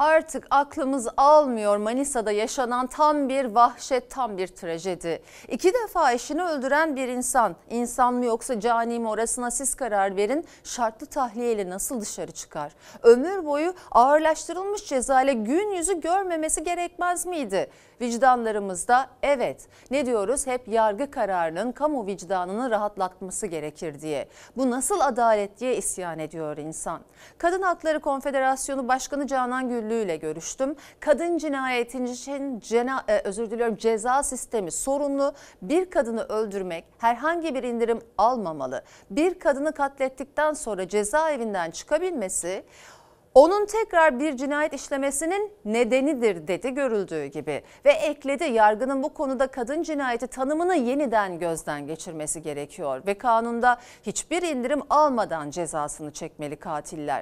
artık aklımız almıyor Manisa'da yaşanan tam bir vahşet, tam bir trajedi. İki defa eşini öldüren bir insan, insan mı yoksa cani mi orasına siz karar verin, şartlı tahliyeyle nasıl dışarı çıkar? Ömür boyu ağırlaştırılmış cezayla gün yüzü görmemesi gerekmez miydi? Vicdanlarımızda evet ne diyoruz hep yargı kararının kamu vicdanını rahatlatması gerekir diye. Bu nasıl adalet diye isyan ediyor insan. Kadın Hakları Konfederasyonu Başkanı Canan Güllü Müdürlüğü'yle görüştüm. Kadın cinayetin için cena, e, özür diliyorum ceza sistemi sorunlu. Bir kadını öldürmek herhangi bir indirim almamalı. Bir kadını katlettikten sonra cezaevinden çıkabilmesi onun tekrar bir cinayet işlemesinin nedenidir dedi görüldüğü gibi ve ekledi yargının bu konuda kadın cinayeti tanımını yeniden gözden geçirmesi gerekiyor ve kanunda hiçbir indirim almadan cezasını çekmeli katiller.